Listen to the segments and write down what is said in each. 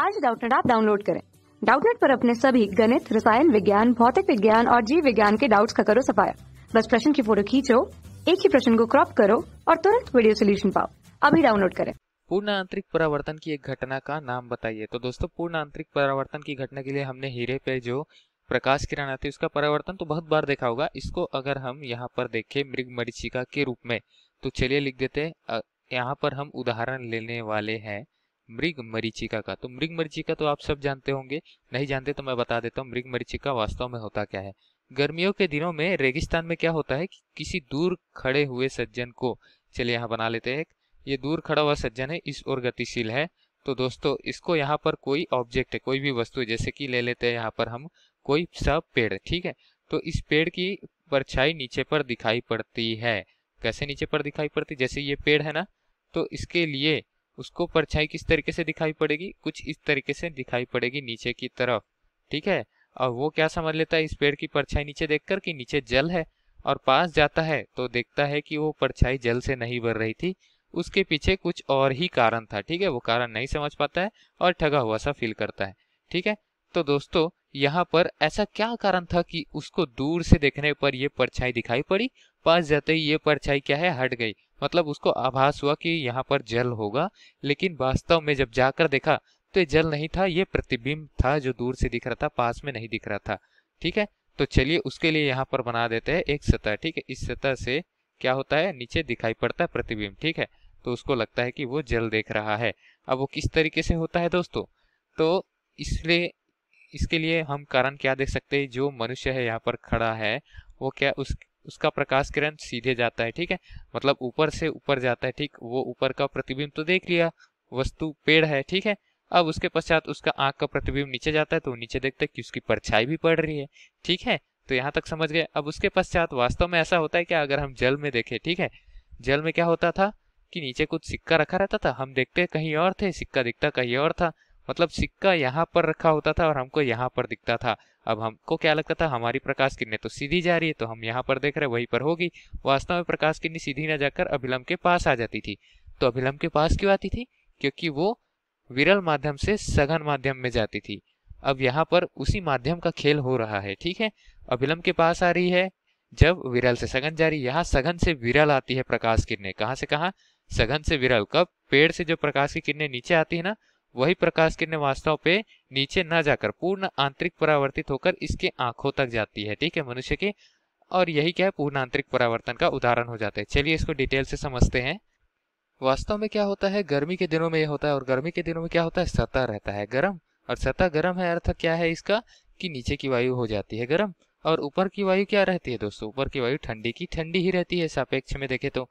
आज डाउटनेट आप डाउनलोड करें डाउटनेट पर अपने सभी गणित रसायन विज्ञान भौतिक विज्ञान और जीव विज्ञान के डाउट्स का करो सफाया बस प्रश्न की फोटो खींचो एक ही प्रश्न को क्रॉप करो और तुरंत वीडियो सोल्यूशन पाओ अभी डाउनलोड करें पूर्ण आंतरिक परावर्तन की एक घटना का नाम बताइए तो दोस्तों पूर्ण आंतरिक परावर्तन की घटना के लिए हमने हीरे पे जो प्रकाश किरण आती है उसका परावर्तन तो बहुत बार देखा होगा इसको अगर हम यहाँ पर देखें मृग मरीचिका के रूप में तो चलिए लिख देते यहाँ पर हम उदाहरण लेने वाले हैं मृग मरीचिका का तो मृग मरीचिका तो आप सब जानते होंगे नहीं जानते तो मैं बता देता हूँ मृग मरीचिका वास्तव में होता क्या है गर्मियों के दिनों में रेगिस्तान में क्या होता है कि किसी दूर खड़े हुए सज्जन को चलिए यहाँ बना लेते हैं ये दूर खड़ा हुआ सज्जन है इस ओर गतिशील है तो दोस्तों इसको यहाँ पर कोई ऑब्जेक्ट है कोई भी वस्तु जैसे कि ले लेते हैं यहाँ पर हम कोई सा पेड़ ठीक है तो इस पेड़ की परछाई नीचे पर दिखाई पड़ती है कैसे नीचे पर दिखाई पड़ती जैसे ये पेड़ है ना तो इसके लिए उसको परछाई किस तरीके से दिखाई पड़ेगी कुछ इस तरीके से दिखाई पड़ेगी नीचे की तरफ ठीक है और वो क्या समझ लेता है इस पेड़ की परछाई नीचे देखकर कि नीचे जल है और पास जाता है तो देखता है कि वो परछाई जल से नहीं भर रही थी उसके पीछे कुछ और ही कारण था ठीक है वो कारण नहीं समझ पाता है और ठगा हुआ सा फील करता है ठीक है तो दोस्तों यहाँ पर ऐसा क्या कारण था कि उसको दूर से देखने पर यह परछाई दिखाई पड़ी पास जाते ही ये परछाई क्या है हट गई मतलब उसको आभास हुआ कि यहाँ पर जल होगा लेकिन वास्तव में जब जाकर देखा तो ये जल नहीं था ये प्रतिबिंब था जो दूर से दिख रहा था पास में नहीं दिख रहा था ठीक है तो चलिए उसके लिए यहाँ पर बना देते हैं एक सतह ठीक है इस सतह से क्या होता है नीचे दिखाई पड़ता है प्रतिबिंब ठीक है तो उसको लगता है कि वो जल देख रहा है अब वो किस तरीके से होता है दोस्तों तो इसलिए इसके लिए हम कारण क्या देख सकते हैं जो मनुष्य है यहाँ पर खड़ा है वो क्या उस उसका प्रकाश किरण सीधे जाता है ठीक है मतलब ऊपर से ऊपर जाता है ठीक वो ऊपर का प्रतिबिंब तो देख लिया वस्तु पेड़ है ठीक है अब उसके पश्चात उसका आंख का प्रतिबिंब नीचे जाता है तो नीचे देखते हैं कि उसकी परछाई भी पड़ रही है ठीक है तो यहाँ तक समझ गए अब उसके पश्चात वास्तव में ऐसा होता है कि अगर हम जल में देखें ठीक है जल में क्या होता था कि नीचे कुछ सिक्का रखा रहता था हम देखते कहीं और थे सिक्का दिखता कहीं और था मतलब सिक्का यहाँ पर रखा होता था और हमको यहाँ पर दिखता था अब हमको क्या लगता था हमारी प्रकाश किरणें तो सीधी जा रही है तो हम यहाँ पर देख रहे वहीं पर होगी वास्तव में प्रकाश किरणें सीधी न जाकर अभिलम्ब के पास आ जाती थी तो अभिलम्ब के पास क्यों आती थी क्योंकि वो विरल माध्यम से सघन माध्यम में जाती थी अब यहाँ पर उसी माध्यम का खेल हो रहा है ठीक है अभिलम्ब के पास आ रही है जब विरल से सघन जा रही यहाँ सघन से विरल आती है प्रकाश किरणें कहाँ से कहाँ सघन से विरल कब पेड़ से जो प्रकाश की किरणें नीचे आती है ना वही प्रकाश किरण वास्तव पे नीचे न जाकर पूर्ण आंतरिक परावर्तित होकर इसके आंखों तक जाती है ठीक है मनुष्य के और यही क्या है पूर्ण आंतरिक परावर्तन का उदाहरण हो जाता है चलिए इसको डिटेल से समझते हैं वास्तव में क्या होता है गर्मी के दिनों में यह होता है और गर्मी के दिनों में क्या होता है सतह रहता है गर्म और सतह गर्म है अर्थ क्या है इसका कि नीचे की वायु हो जाती है गर्म और ऊपर की वायु क्या रहती है दोस्तों ऊपर की वायु ठंडी की ठंडी ही रहती है सापेक्ष में देखे तो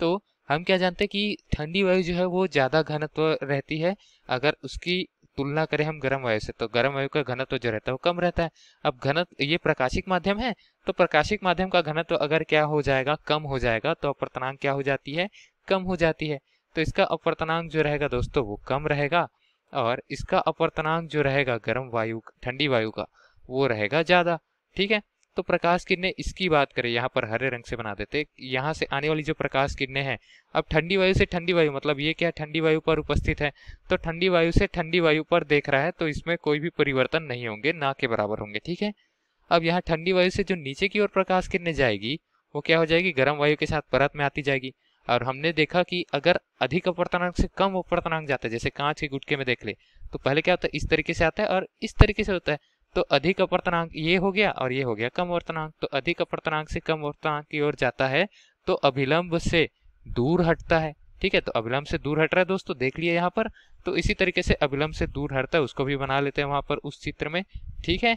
तो हम क्या जानते हैं कि ठंडी वायु जो है वो ज़्यादा घनत्व रहती है अगर उसकी तुलना करें हम गर्म वायु से तो गर्म वायु का घनत्व जो रहता है वो कम रहता है अब घनत्व ये प्रकाशिक माध्यम है तो प्रकाशिक माध्यम का घनत्व अगर क्या हो जाएगा कम हो जाएगा तो अपर्तनांक क्या हो जाती है कम हो जाती है तो इसका अपर्तनांक जो रहेगा दोस्तों वो कम रहेगा और इसका अपर्तनांक जो रहेगा गर्म वायु ठंडी वायु का वो रहेगा ज़्यादा ठीक है तो प्रकाश किरने इसकी बात करें यहाँ पर हरे रंग से बना देते यहाँ से आने वाली जो प्रकाश किरने हैं अब ठंडी वायु से ठंडी वायु मतलब ये क्या ठंडी वायु पर उपस्थित है तो ठंडी वायु से ठंडी वायु पर देख रहा है तो इसमें कोई भी परिवर्तन नहीं होंगे ना के बराबर होंगे ठीक है अब यहाँ ठंडी वायु से जो नीचे की ओर प्रकाश किरने जाएगी वो क्या हो जाएगी गर्म वायु के साथ परत में आती जाएगी और हमने देखा कि अगर अधिक अपवर्तनांक से कम अपवर्तनांक जाता है जैसे कांच के गुटके में देख ले तो पहले क्या होता है इस तरीके से आता है और इस तरीके से होता है तो अधिक अपर्तनांक ये हो गया और ये हो गया कम वर्तनांक तो अधिक अपर्तनांक से कम वर्तनांक की ओर जाता है तो अभिलंब से दूर हटता है ठीक है तो अभिलंब से दूर हट रहा है दोस्तों देख लिए यहाँ पर तो इसी तरीके से अभिलंब से दूर हटता है उसको भी बना लेते हैं वहां पर उस चित्र में ठीक है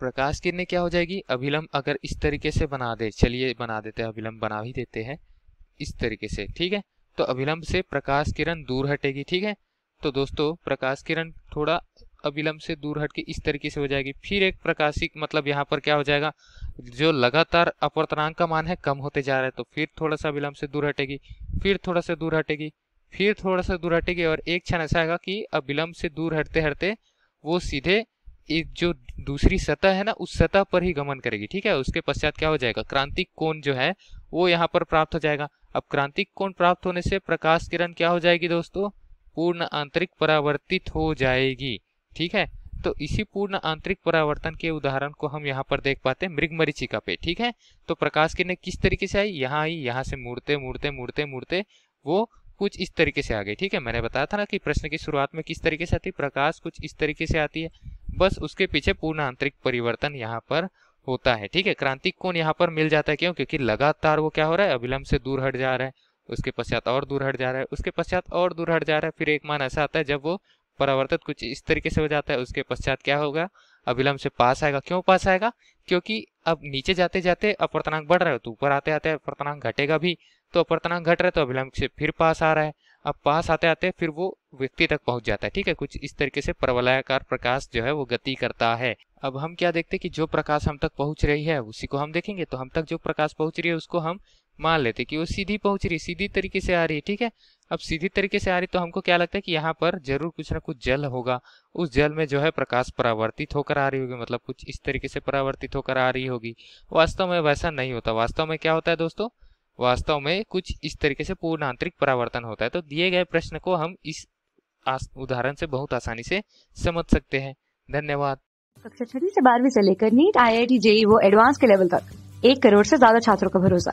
प्रकाश किरण क्या हो जाएगी अभिलंब अगर इस तरीके से बना दे चलिए बना देते हैं अभिलंब बना ही देते हैं इस तरीके से ठीक है तो अभिलंब से प्रकाश किरण दूर हटेगी ठीक है तो दोस्तों प्रकाश किरण थोड़ा अविलंब से दूर हट के इस तरीके से हो जाएगी फिर एक प्रकाशिक मतलब यहाँ पर क्या हो जाएगा जो लगातार अपवर्तनांक का मान है कम होते जा रहा है तो फिर थोड़ा सा विलंब से दूर हटेगी फिर थोड़ा सा दूर हटेगी फिर थोड़ा सा दूर हटेगी और एक क्षण ऐसा आएगा कि अविलंब से दूर हटते हटते वो सीधे एक जो दूसरी सतह है ना उस सतह पर ही गमन करेगी ठीक है उसके पश्चात क्या हो जाएगा क्रांतिक कोण जो है वो यहाँ पर प्राप्त हो जाएगा अब क्रांतिक कोण प्राप्त होने से प्रकाश किरण क्या हो जाएगी दोस्तों पूर्ण आंतरिक परावर्तित हो जाएगी ठीक है तो इसी पूर्ण आंतरिक परावर्तन के उदाहरण को हम यहाँ पर देख पाते हैं मृग मरीचिका पे ठीक है तो प्रकाश किरण किस तरीके से आई यहाँ आई यहाँ से मुड़ते मुड़ते मुड़ते मुड़ते वो कुछ इस तरीके से आ गई ठीक है मैंने बताया था ना कि प्रश्न की शुरुआत में किस तरीके से आती है प्रकाश कुछ इस तरीके से आती है बस उसके पीछे पूर्ण आंतरिक परिवर्तन यहाँ पर होता है ठीक है क्रांतिक कोण यहाँ पर मिल जाता है क्यों क्योंकि लगातार वो क्या हो रहा है अभिलंब से दूर हट जा रहा है उसके पश्चात और दूर हट जा रहा है उसके पश्चात और दूर हट जा रहा है फिर एक मान ऐसा आता है जब वो परावर्तित कुछ इस तरीके से हो जाता है उसके पश्चात क्या होगा अभिलंब से पास आएगा क्यों पास आएगा क्योंकि अब नीचे जाते जाते अपवर्तनांक बढ़ रहा है तो ऊपर आते आते अपवर्तनांक घटेगा भी तो अपवर्तनांक घट रहा है तो अभिलंब से फिर पास आ रहा है अब पास आते आते फिर वो व्यक्ति तक पहुंच जाता है ठीक है कुछ इस तरीके से प्रवलयाकार प्रकाश जो है वो गति करता है अब हम क्या देखते हैं कि जो प्रकाश हम तक पहुंच रही है उसी को हम देखेंगे तो हम तक जो प्रकाश पहुंच रही है उसको हम मान लेते कि वो सीधी पहुंच रही सीधी तरीके से आ रही है ठीक है अब सीधी तरीके से आ रही तो हमको क्या लगता है कि यहाँ पर जरूर कुछ ना कुछ जल होगा उस जल में जो है प्रकाश परावर्तित होकर आ रही होगी मतलब कुछ इस तरीके से परावर्तित होकर आ रही होगी वास्तव में वैसा नहीं होता वास्तव में क्या होता है दोस्तों वास्तव में कुछ इस तरीके से पूर्ण आंतरिक परावर्तन होता है तो दिए गए प्रश्न को हम इस उदाहरण से बहुत आसानी से समझ सकते हैं धन्यवाद कक्षा छठी से बारहवीं से लेकर NEET I I T JEE वो एडवांस के लेवल तक एक करोड़ से ज्यादा छात्रों का भरोसा